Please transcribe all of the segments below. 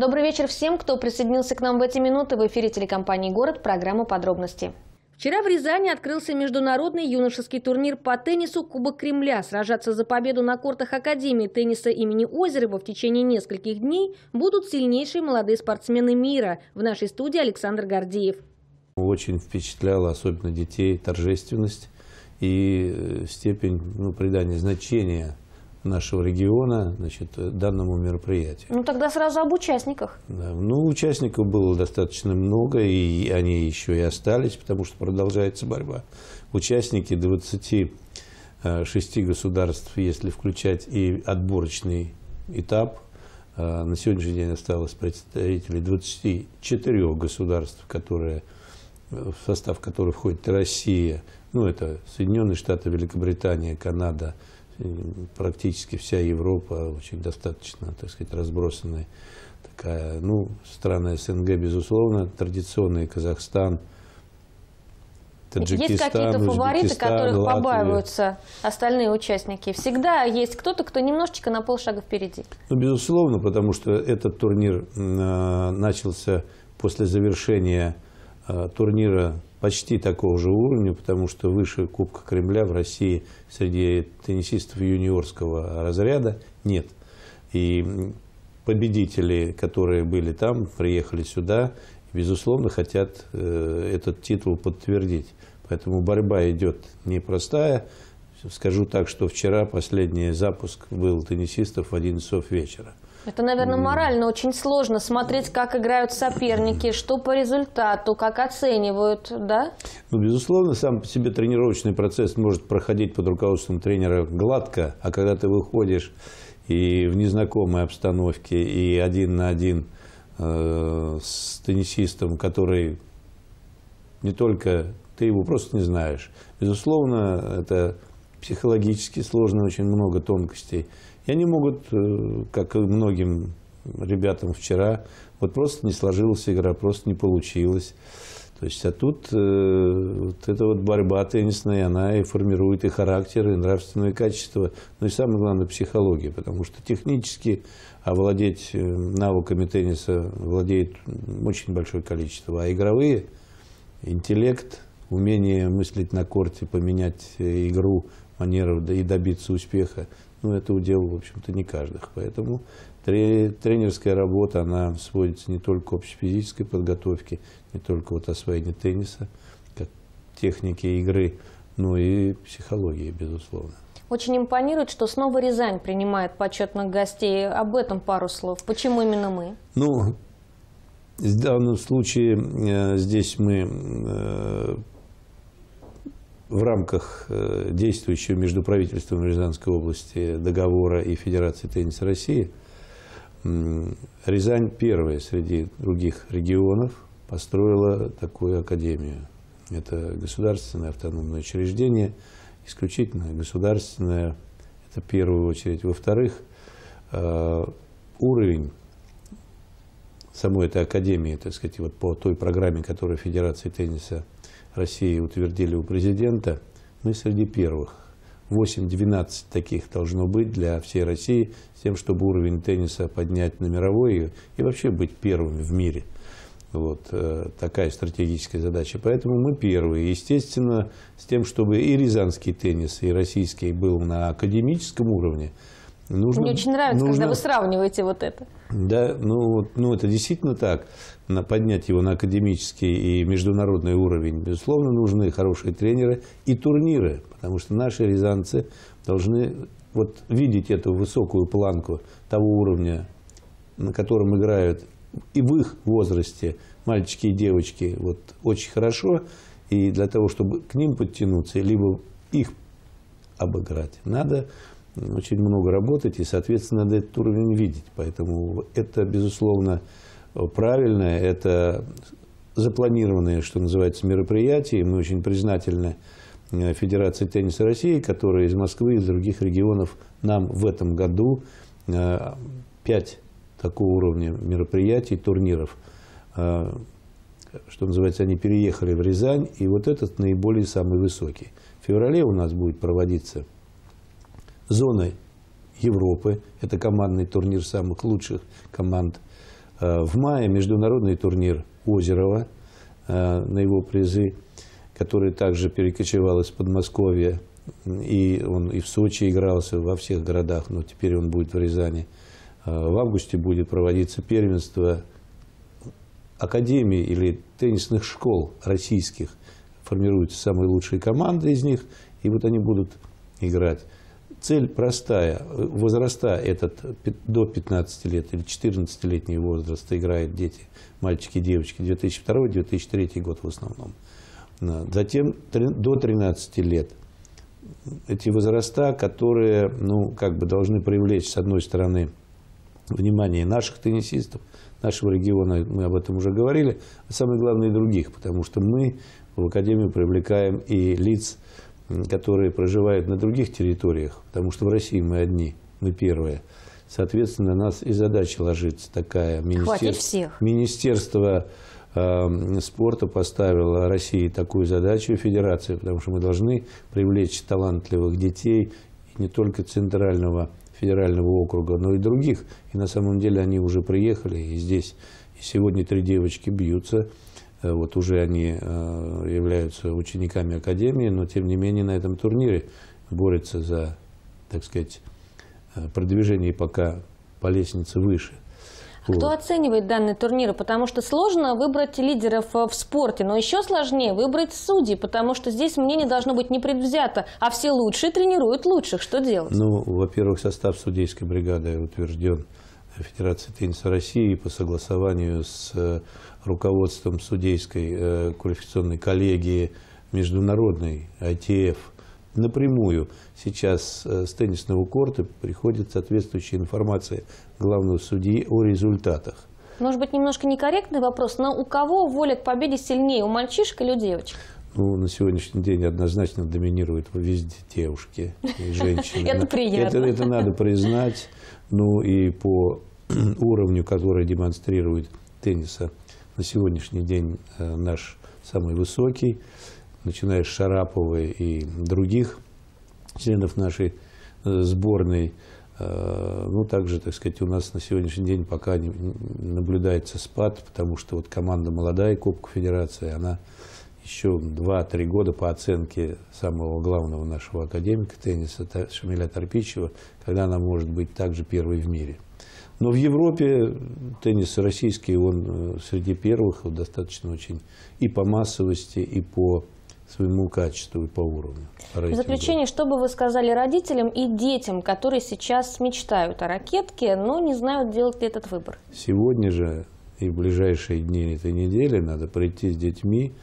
Добрый вечер всем, кто присоединился к нам в эти минуты. В эфире телекомпании «Город» программа «Подробности». Вчера в Рязани открылся международный юношеский турнир по теннису «Кубок Кремля». Сражаться за победу на кортах Академии тенниса имени Озерова в течение нескольких дней будут сильнейшие молодые спортсмены мира. В нашей студии Александр Гордеев. Очень впечатляла, особенно детей, торжественность и э, степень ну, придания значения нашего региона значит, э, данному мероприятию. Ну тогда сразу об участниках. Да, ну, участников было достаточно много, и они еще и остались, потому что продолжается борьба. Участники 26 э, государств, если включать и отборочный этап, э, на сегодняшний день осталось представителей 24 государств, которые, в состав которых входит Россия, ну это Соединенные Штаты, Великобритания, Канада, практически вся Европа очень достаточно, так сказать, разбросанная такая. Ну, страны СНГ, безусловно, традиционные Казахстан, Таджикистан, есть какие-то фавориты, Узбекистан, которых Латвия. побаиваются остальные участники. Всегда есть кто-то, кто немножечко на полшага впереди. Ну, безусловно, потому что этот турнир а, начался после завершения а, турнира почти такого же уровня, потому что выше Кубка Кремля в России среди теннисистов юниорского разряда нет. И победители, которые были там, приехали сюда, безусловно, хотят э, этот титул подтвердить. Поэтому борьба идет непростая. Скажу так, что вчера последний запуск был теннисистов в 11 часов вечера. Это, наверное, морально очень сложно смотреть, как играют соперники, что по результату, как оценивают, да? Ну, безусловно, сам по себе тренировочный процесс может проходить под руководством тренера гладко, а когда ты выходишь и в незнакомой обстановке, и один на один э, с теннисистом, который не только ты его просто не знаешь, безусловно, это психологически сложно, очень много тонкостей. И они могут, э, как и многим ребятам вчера, вот просто не сложилась игра, просто не получилось. То есть, а тут э, вот эта вот борьба теннисная, она и формирует и характер, и нравственные качества, но ну и самое главное психология, потому что технически овладеть э, навыками тенниса владеет очень большое количество, а игровые, интеллект – умение мыслить на корте, поменять э, игру, манеру да и добиться успеха, ну, это удел, в общем-то, не каждых. Поэтому тренерская работа, она сводится не только к общефизической подготовке, не только вот освоению тенниса, как техники игры, но и психологии, безусловно. Очень импонирует, что снова Рязань принимает почетных гостей. Об этом пару слов. Почему именно мы? Ну, в данном случае э, здесь мы э, в рамках э, действующего между правительством Рязанской области договора и Федерации тенниса России Рязань первая среди других регионов построила такую академию. Это государственное автономное учреждение, исключительно государственное, это в первую очередь. Во-вторых, э, уровень самой этой академии, так сказать, вот по той программе, которую Федерация тенниса России утвердили у президента, мы среди первых. 8-12 таких должно быть для всей России, с тем, чтобы уровень тенниса поднять на мировой и вообще быть первыми в мире. Вот э, такая стратегическая задача. Поэтому мы первые. Естественно, с тем, чтобы и рязанский теннис, и российский был на академическом уровне, нужно... Мне очень нравится, нужно... когда вы сравниваете вот это. Да, ну, ну это действительно так. На, поднять его на академический и международный уровень, безусловно, нужны хорошие тренеры и турниры, потому что наши рязанцы должны вот видеть эту высокую планку того уровня, на котором играют и в их возрасте мальчики и девочки вот, очень хорошо, и для того, чтобы к ним подтянуться, либо их обыграть, надо очень много работать и, соответственно, надо этот уровень видеть. Поэтому это, безусловно, правильное, это запланированное, что называется, мероприятие. Мы очень признательны э, Федерации тенниса России, которая из Москвы и из других регионов нам в этом году э, пять такого уровня мероприятий, турниров, э, что называется, они переехали в Рязань, и вот этот наиболее самый высокий. В феврале у нас будет проводиться зоны Европы. Это командный турнир самых лучших команд. Э, в мае международный турнир Озерова э, на его призы, который также перекочевал из Подмосковья. И он и в Сочи игрался, во всех городах, но теперь он будет в Рязани. Э, в августе будет проводиться первенство академий или теннисных школ российских. Формируются самые лучшие команды из них, и вот они будут играть. Цель простая. Возраста этот до 15 лет или 14-летний возраст играют дети, мальчики и девочки, 2002-2003 год в основном. Затем до 13 лет. Эти возраста, которые ну, как бы должны привлечь, с одной стороны, внимание наших теннисистов, нашего региона, мы об этом уже говорили, а самое главное и других, потому что мы в Академию привлекаем и лиц, которые проживают на других территориях, потому что в России мы одни, мы первые. Соответственно, нас и задача ложится такая. Министерство, Министерство э, спорта поставило России такую задачу, федерации, потому что мы должны привлечь талантливых детей не только центрального федерального округа, но и других. И на самом деле они уже приехали, и здесь и сегодня три девочки бьются – Э, вот уже они э, являются учениками Академии, но тем не менее на этом турнире борются за, так сказать, э, продвижение пока по лестнице выше. А вот. Кто оценивает данные турниры? Потому что сложно выбрать лидеров в спорте, но еще сложнее выбрать судей, потому что здесь мнение должно быть непредвзято, а все лучшие тренируют лучших. Что делать? Ну, во-первых, состав судейской бригады утвержден Федерацией тенниса России по согласованию с руководством судейской э, квалификационной коллегии международной ITF напрямую сейчас э, с теннисного корта приходит соответствующая информация главного судьи о результатах. Может быть, немножко некорректный вопрос, но у кого воля к победе сильнее, у мальчишек или у девочек? Ну, на сегодняшний день однозначно доминируют везде девушки и женщины. Это приятно. Это, это надо признать. Ну и по уровню, который демонстрирует тенниса на сегодняшний день э, наш самый высокий, начиная с Шараповой и других членов нашей э, сборной. Э, ну, также, так сказать, у нас на сегодняшний день пока не наблюдается спад, потому что вот команда молодая Кубка Федерации, она еще 2-3 года по оценке самого главного нашего академика тенниса Шамиля Торпичева, когда она может быть также первой в мире. Но в Европе теннис российский, он э, среди первых достаточно очень и по массовости, и по своему качеству и по уровню. А в заключение, что бы вы сказали родителям и детям, которые сейчас мечтают о ракетке, но не знают, делать ли этот выбор? Сегодня же и в ближайшие дни этой недели надо прийти с детьми,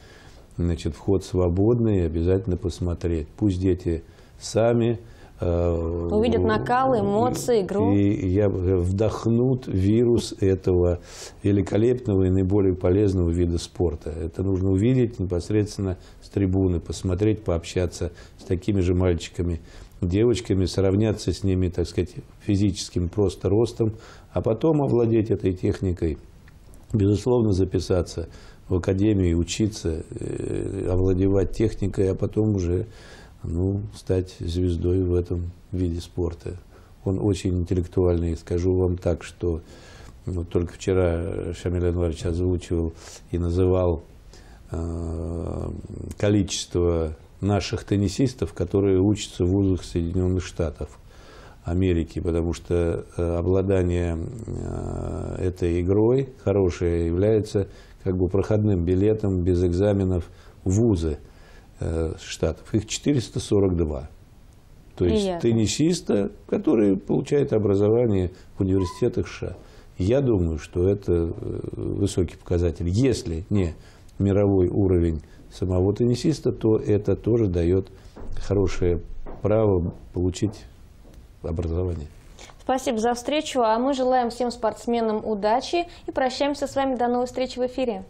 значит, вход свободный, обязательно посмотреть. Пусть дети сами Э, Увидят ну, накал, эмоции, игру. И я э, вдохнут вирус этого великолепного и наиболее полезного вида спорта. Это нужно увидеть непосредственно с трибуны, посмотреть, пообщаться с такими же мальчиками, девочками, сравняться с ними, так сказать, физическим просто ростом, а потом овладеть этой техникой. Безусловно, записаться в академию учиться, э, овладевать техникой, а потом уже ну, стать звездой в этом виде спорта. Он очень интеллектуальный. Скажу вам так, что ну, только вчера Шамиль Анварович озвучивал и называл э, количество наших теннисистов, которые учатся в вузах Соединенных Штатов Америки, потому что э, обладание э, этой игрой хорошее является как бы проходным билетом без экзаменов в вузы Э, штатов, их 442. То есть Приятно. теннисиста, который получает образование в университетах США. Я думаю, что это э, высокий показатель. Если не мировой уровень самого теннисиста, то это тоже дает хорошее право получить образование. Спасибо за встречу, а мы желаем всем спортсменам удачи и прощаемся с вами до новой встречи в эфире.